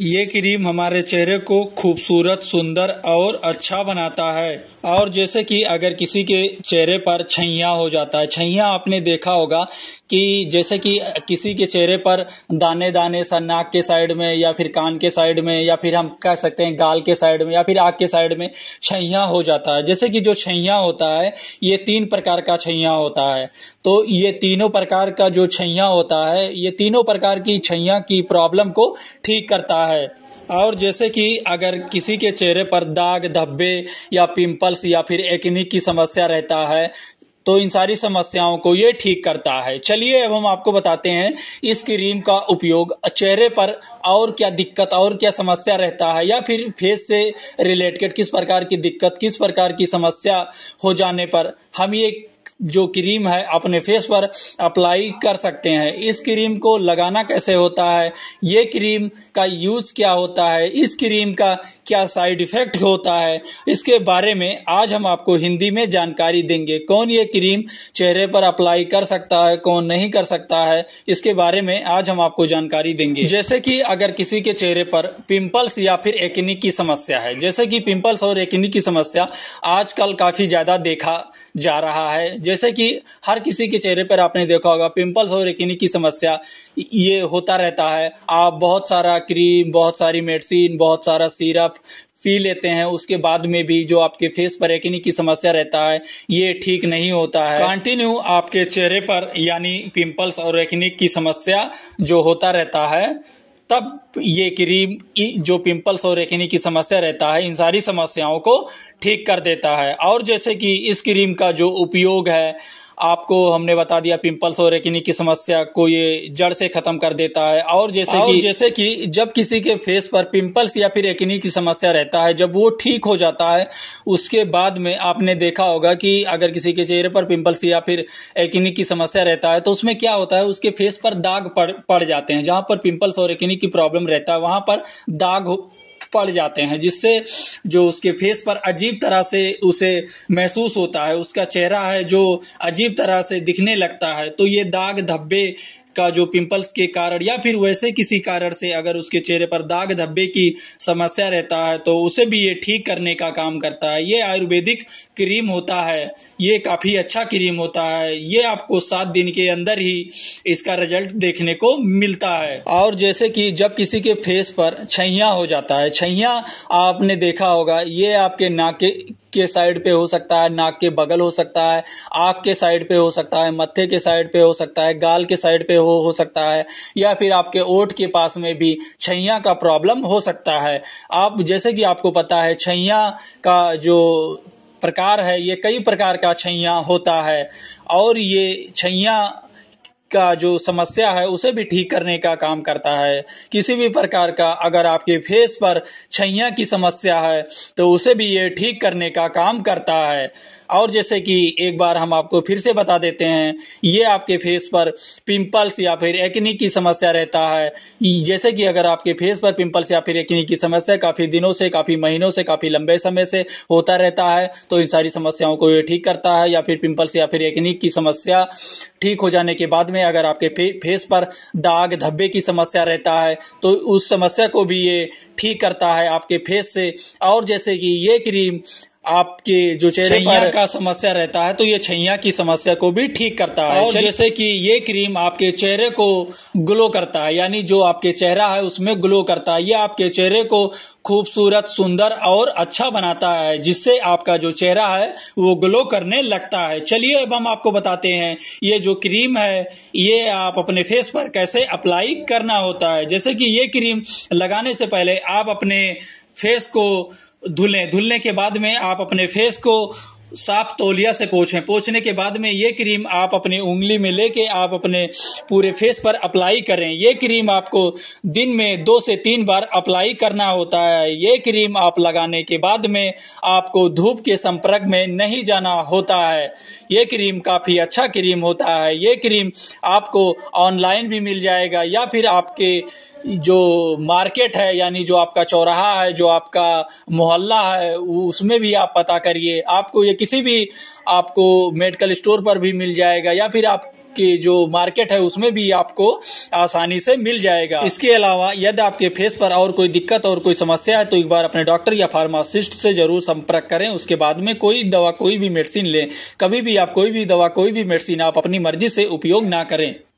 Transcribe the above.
ये क्रीम हमारे चेहरे को खूबसूरत सुंदर और अच्छा बनाता है और जैसे कि अगर किसी के चेहरे पर छैया हो जाता है छैया आपने देखा होगा कि जैसे कि किसी के चेहरे पर दाने दाने सा नाक के साइड में या फिर कान के साइड में या फिर हम कह सकते हैं गाल के साइड में या फिर आग के साइड में छैया हो जाता है जैसे कि जो छैया होता है ये तीन प्रकार का छैया होता है तो ये तीनों प्रकार का जो छैया होता है ये तीनों प्रकार की छैया की प्रॉब्लम को ठीक करता है रहा है और जैसे कि अगर किसी के चेहरे पर दाग धब्बे या पिंपल्स या फिर एक्निक की समस्या रहता है तो इन सारी समस्याओं को ये ठीक करता है चलिए अब हम आपको बताते हैं इस क्रीम का उपयोग चेहरे पर और क्या दिक्कत और क्या समस्या रहता है या फिर फेस से रिलेटेड किस प्रकार की दिक्कत किस प्रकार की समस्या हो जाने पर हम ये जो क्रीम है अपने फेस पर अप्लाई कर सकते हैं इस क्रीम को लगाना कैसे होता है ये क्रीम का यूज क्या होता है इस क्रीम का क्या साइड इफेक्ट होता है इसके बारे में आज हम आपको हिंदी में जानकारी देंगे कौन ये क्रीम चेहरे पर अप्लाई कर सकता है कौन नहीं कर सकता है इसके बारे में आज हम आपको जानकारी देंगे जैसे कि अगर किसी के चेहरे पर पिंपल्स या फिर एक्नी की समस्या है जैसे कि पिंपल्स और एक्नी की समस्या आजकल काफी ज्यादा देखा जा रहा है जैसे कि हर किसी के चेहरे पर आपने देखा होगा पिंपल्स और एक्नी की समस्या ये होता रहता है आप बहुत सारा क्रीम बहुत सारी मेडिसिन बहुत सारा सीरप आप पी लेते हैं उसके बाद में भी जो आपके फेस पर एक्नी की समस्या रहता है ये ठीक नहीं होता है कंटिन्यू आपके चेहरे पर यानी पिंपल्स और एकनी की समस्या जो होता रहता है तब ये क्रीम जो पिंपल्स और एक्नी की समस्या रहता है इन सारी समस्याओं को ठीक कर देता है और जैसे कि इस क्रीम का जो उपयोग है आपको हमने बता दिया पिंपल्स और रेकिनी की समस्या को ये जड़ से खत्म कर देता है और जैसे और कि जैसे कि जब किसी के फेस पर पिंपल्स या फिर रेकिनी की समस्या रहता है जब वो ठीक हो जाता है उसके बाद में आपने देखा होगा कि अगर किसी के चेहरे पर पिंपल्स या फिर रेकिनी की समस्या रहता है तो उसमें क्या होता है उसके फेस पर दाग पड़ पड़ जाते हैं जहां पर पिंपल्स और रेकिनी की प्रॉब्लम रहता है वहां पर दाग पड़ जाते हैं जिससे जो उसके फेस पर अजीब तरह से उसे महसूस होता है उसका चेहरा है जो अजीब तरह से दिखने लगता है तो ये दाग धब्बे का जो पिंपल्स के कारण या फिर वैसे किसी कारण से अगर उसके चेहरे पर दाग धब्बे की समस्या रहता है तो उसे भी ये ठीक करने का काम करता है ये आयुर्वेदिक क्रीम होता है ये काफ़ी अच्छा क्रीम होता है ये आपको सात दिन के अंदर ही इसका रिजल्ट देखने को मिलता है और जैसे कि जब किसी के फेस पर छैया हो जाता है छैया आपने देखा होगा ये आपके नाक के के साइड पे हो सकता है नाक के बगल हो सकता है आंख के साइड पे हो सकता है मत्थे के साइड पे हो सकता है गाल के साइड पे हो हो सकता है या फिर आपके ओठ के पास में भी छैया का प्रॉब्लम हो सकता है आप जैसे कि आपको पता है छैया का जो प्रकार है ये कई प्रकार का छैया होता है और ये छैया का जो समस्या है उसे भी ठीक करने का काम करता है किसी भी प्रकार का अगर आपके फेस पर छैया की समस्या है तो उसे भी ये ठीक करने का काम करता है और जैसे कि एक बार हम आपको फिर से बता देते हैं ये आपके फेस पर पिंपल्स या फिर एक्नी की समस्या रहता है जैसे कि अगर आपके फेस पर पिंपल्स या फिर एक्नी की समस्या काफी दिनों से काफी महीनों से काफी लंबे समय से होता रहता है तो इन सारी समस्याओं को ये ठीक करता है या फिर पिंपल्स या फिर एक्नी की समस्या ठीक हो जाने के बाद में अगर आपके फेस पर दाग धब्बे की समस्या रहता है तो उस समस्या को भी ये ठीक करता है आपके फेस से और जैसे कि ये क्रीम आपके जो चेहरे पर का समस्या रहता है तो ये छैया की समस्या को भी ठीक करता है और जैसे कि ये क्रीम आपके चेहरे को ग्लो करता है यानी जो आपके चेहरा है उसमें ग्लो करता है ये आपके चेहरे को खूबसूरत सुंदर और अच्छा बनाता है जिससे आपका जो चेहरा है वो ग्लो करने लगता है चलिए अब हम आपको बताते हैं ये जो क्रीम है ये आप अपने फेस पर कैसे अप्लाई करना होता है जैसे कि ये क्रीम लगाने से पहले आप अपने फेस को धुलें धुलने के बाद में आप अपने फेस को साफ तौलिया से पोछें पोछने के बाद में ये क्रीम आप अपने उंगली में लेके आप अपने पूरे फेस पर अप्लाई करें ये क्रीम आपको दिन में दो से तीन बार अप्लाई करना होता है ये क्रीम आप लगाने के बाद में आपको धूप के संपर्क में नहीं जाना होता है ये क्रीम काफ़ी अच्छा क्रीम होता है ये क्रीम आपको ऑनलाइन भी मिल जाएगा या फिर आपके जो मार्केट है यानी जो आपका चौराहा है जो आपका मोहल्ला है उसमें भी आप पता करिए आपको ये किसी भी आपको मेडिकल स्टोर पर भी मिल जाएगा या फिर आप कि जो मार्केट है उसमें भी आपको आसानी से मिल जाएगा इसके अलावा यदि आपके फेस पर और कोई दिक्कत और कोई समस्या है तो एक बार अपने डॉक्टर या फार्मासिस्ट से जरूर संपर्क करें उसके बाद में कोई दवा कोई भी मेडिसिन लें कभी भी आप कोई भी दवा कोई भी मेडिसिन आप अपनी मर्जी से उपयोग ना करें